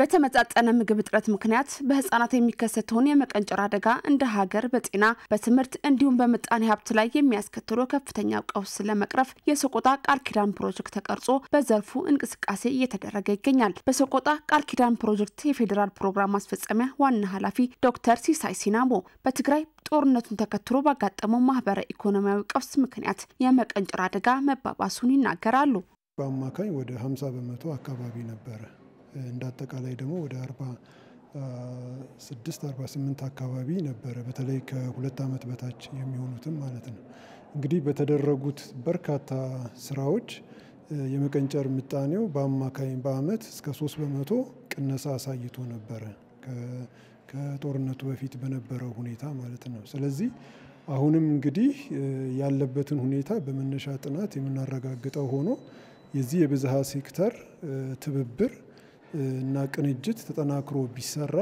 በተመጣጠነ ምግብ እጥረት ምክንያት በህጻናት የሚከሰተውን የመቀንጨር አደጋ እንደ ሀገር በጤና በትምህርት እንዲሁም በምጣኔ ሀብት ላይ የሚያስከትሉ ከፍተኛ ቀውስ ለመቅረፍ የሰቆጣ ቃል ኪዳን ፕሮጀክት ተቀርጾ በዘርፉ እንቅስቃሴ እየተደረገ ይገኛል። በሰቆጣ ቃል ኪዳን ፕሮጀክት የፌዴራል ፕሮግራም ማስፈጸሚያ ዋና ኃላፊ ዶክተር ሲሳይ ሲናሞ በትግራይ ጦርነቱን ተከትሎ ባጋጠመው ማህበረ ኢኮኖሚያዊ ቀውስ ምክንያት የመቀንጨር አደጋ መባባሱን ይናገራሉ። በአማካኝ ወደ 50 በመቶ አካባቢ ነበረ እንዳጠቃላይ ደግሞ ወደ 46 48 አርባ አካባቢ ነበረ በተለይ ከሁለት ዓመት በታች የሚሆኑትም ማለት ነው። እንግዲህ በተደረጉት በርካታ ስራዎች የመቀንጨር ምጣኔው በአማካኝ በአመት እስከ 3 በመቶ ቅነሳ አሳይቶ ነበረ ከጦርነቱ በፊት በነበረው ሁኔታ ማለት ነው። ስለዚህ አሁንም እንግዲህ ያለበትን ሁኔታ በመነሻ ጥናት የምናረጋግጠው ሆኖ የዚህ የብዝሃ ሴክተር ትብብር እና ቅንጅት ተጠናክሮ ቢሰራ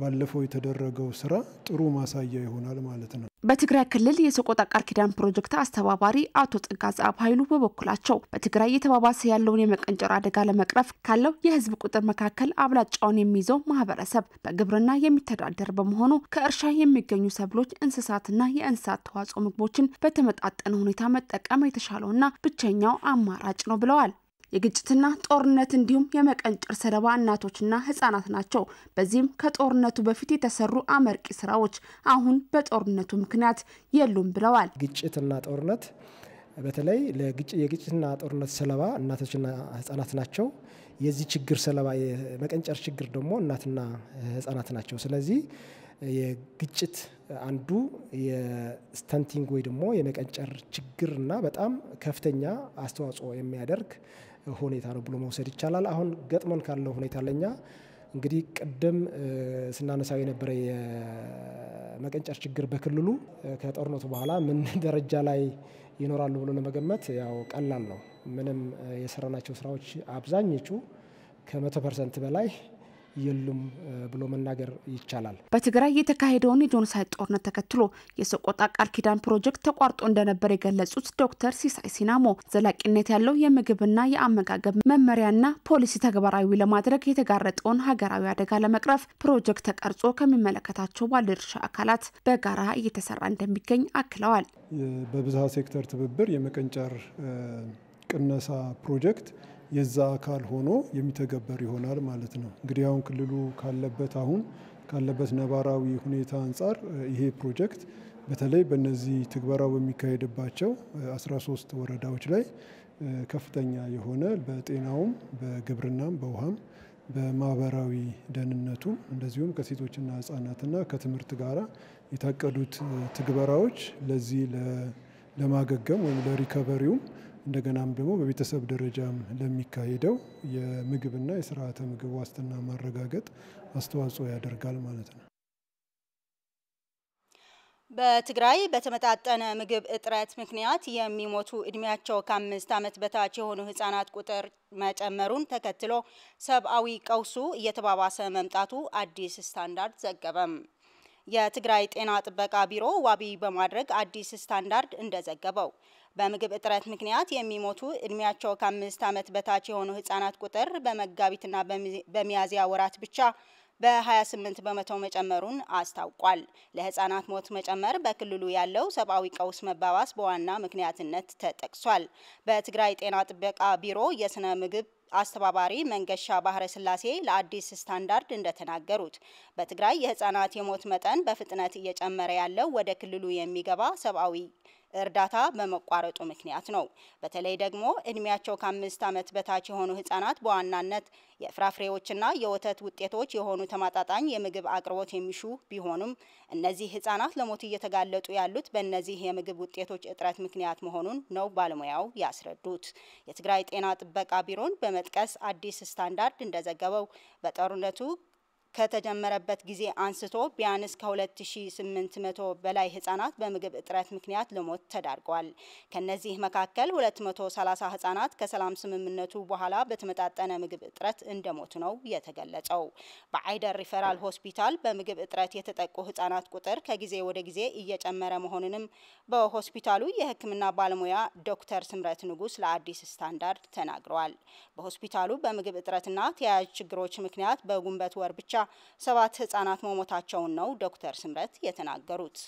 ባለፈው የተደረገው ስራ ጥሩ ማሳያ ይሆናል ማለት ነው። በትግራይ ክልል የሰቆጣ ቃል ኪዳን ፕሮጀክት አስተባባሪ አቶ ጥጋ ጻብ ኃይሉ በበኩላቸው በትግራይ እየተባባሰ ያለውን የመቀንጨር አደጋ ለመቅረፍ ካለው የህዝብ ቁጥር መካከል አብላጫውን የሚይዘው ማህበረሰብ በግብርና የሚተዳደር በመሆኑ ከእርሻ የሚገኙ ሰብሎች፣ እንስሳትና የእንስሳት ተዋጽኦ ምግቦችን በተመጣጠነ ሁኔታ መጠቀም የተሻለውና ብቸኛው አማራጭ ነው ብለዋል። የግጭትና ጦርነት እንዲሁም የመቀንጨር ሰለባ እናቶችና ህጻናት ናቸው። በዚህም ከጦርነቱ በፊት የተሰሩ አመርቂ ስራዎች አሁን በጦርነቱ ምክንያት የሉም ብለዋል። ግጭትና ጦርነት በተለይ የግጭትና ጦርነት ሰለባ እናቶችና ህጻናት ናቸው። የዚህ ችግር ሰለባ የመቀንጨር ችግር ደግሞ እናትና ህጻናት ናቸው። ስለዚህ የግጭት አንዱ የስተንቲንግ ወይ ደግሞ የመቀንጨር እና በጣም ከፍተኛ አስተዋጽኦ የሚያደርግ ሁኔታ ነው ብሎ መውሰድ ይቻላል። አሁን ገጥመን ካለው ሁኔታ ለኛ እንግዲህ ቅድም ስናነሳው የነበረ የመቀንጨር ችግር በክልሉ ከጦርነቱ በኋላ ምን ደረጃ ላይ ይኖራሉ ብሎ ለመገመት ያው ቀላል ነው። ምንም የሰራናቸው ስራዎች አብዛኞቹ ከመቶ ፐርሰንት በላይ የሉም ብሎ መናገር ይቻላል። በትግራይ የተካሄደውን የጆኖሳይድ ጦርነት ተከትሎ የሰቆጣ ቃል ኪዳን ፕሮጀክት ተቋርጦ እንደነበር የገለጹት ዶክተር ሲሳይ ሲናሞ ዘላቂነት ያለው የምግብና የአመጋገብ መመሪያና ፖሊሲ ተግባራዊ ለማድረግ የተጋረጠውን ሀገራዊ አደጋ ለመቅረፍ ፕሮጀክት ተቀርጾ ከሚመለከታቸው ባለድርሻ አካላት በጋራ እየተሰራ እንደሚገኝ አክለዋል። በብዝሃ ሴክተር ትብብር የመቀንጨር ቅነሳ ፕሮጀክት የዛ አካል ሆኖ የሚተገበር ይሆናል ማለት ነው። እንግዲህ አሁን ክልሉ ካለበት አሁን ካለበት ነባራዊ ሁኔታ አንጻር ይሄ ፕሮጀክት በተለይ በነዚህ ትግበራው በሚካሄድባቸው 13 ወረዳዎች ላይ ከፍተኛ የሆነ በጤናውም፣ በግብርናም፣ በውሃም፣ በማህበራዊ ደህንነቱም እንደዚሁም ከሴቶችና ህጻናትና ከትምህርት ጋር የታቀዱት ትግበራዎች ለዚህ ለማገገም ወይም ለሪከቨሪውም እንደገናም ደግሞ በቤተሰብ ደረጃም ለሚካሄደው የምግብና የስርዓተ ምግብ ዋስትና ማረጋገጥ አስተዋጽኦ ያደርጋል ማለት ነው። በትግራይ በተመጣጠነ ምግብ እጥረት ምክንያት የሚሞቱ እድሜያቸው ከአምስት ዓመት በታች የሆኑ ህጻናት ቁጥር መጨመሩን ተከትሎ ሰብአዊ ቀውሱ እየተባባሰ መምጣቱ አዲስ ስታንዳርድ ዘገበም። የትግራይ ጤና ጥበቃ ቢሮ ዋቢ በማድረግ አዲስ ስታንዳርድ እንደዘገበው በምግብ እጥረት ምክንያት የሚሞቱ እድሜያቸው ከአምስት ዓመት በታች የሆኑ ህጻናት ቁጥር በመጋቢትና በሚያዝያ ወራት ብቻ በ28 በመቶ መጨመሩን አስታውቋል። ለህጻናት ሞት መጨመር በክልሉ ያለው ሰብአዊ ቀውስ መባባስ በዋና ምክንያትነት ተጠቅሷል። በትግራይ ጤና ጥበቃ ቢሮ የስነ ምግብ አስተባባሪ መንገሻ ባህረ ስላሴ ለአዲስ ስታንዳርድ እንደተናገሩት በትግራይ የህጻናት የሞት መጠን በፍጥነት እየጨመረ ያለው ወደ ክልሉ የሚገባ ሰብአዊ እርዳታ በመቋረጡ ምክንያት ነው። በተለይ ደግሞ እድሜያቸው ከአምስት ዓመት በታች የሆኑ ህጻናት በዋናነት የፍራፍሬዎችና የወተት ውጤቶች የሆኑ ተማጣጣኝ የምግብ አቅርቦት የሚሹ ቢሆኑም እነዚህ ህጻናት ለሞት እየተጋለጡ ያሉት በእነዚህ የምግብ ውጤቶች እጥረት ምክንያት መሆኑን ነው ባለሙያው ያስረዱት። የትግራይ ጤና ጥበቃ ቢሮን በመጥቀስ አዲስ ስታንዳርድ እንደዘገበው በጦርነቱ ከተጀመረበት ጊዜ አንስቶ ቢያንስ ከ2800 በላይ ህጻናት በምግብ እጥረት ምክንያት ለሞት ተዳርጓል። ከነዚህ መካከል 230 ህጻናት ከሰላም ስምምነቱ በኋላ በተመጣጠነ ምግብ እጥረት እንደሞቱ ነው የተገለጸው። በአይደር ሪፈራል ሆስፒታል በምግብ እጥረት የተጠቁ ህጻናት ቁጥር ከጊዜ ወደ ጊዜ እየጨመረ መሆኑንም በሆስፒታሉ የህክምና ባለሙያ ዶክተር ስምረት ንጉስ ለአዲስ ስታንዳርድ ተናግረዋል። በሆስፒታሉ በምግብ እጥረትና ተያያዥ ችግሮች ምክንያት በጉንበት ወር ብቻ ሰባት ህጻናት መሞታቸውን ነው ዶክተር ስምረት የተናገሩት።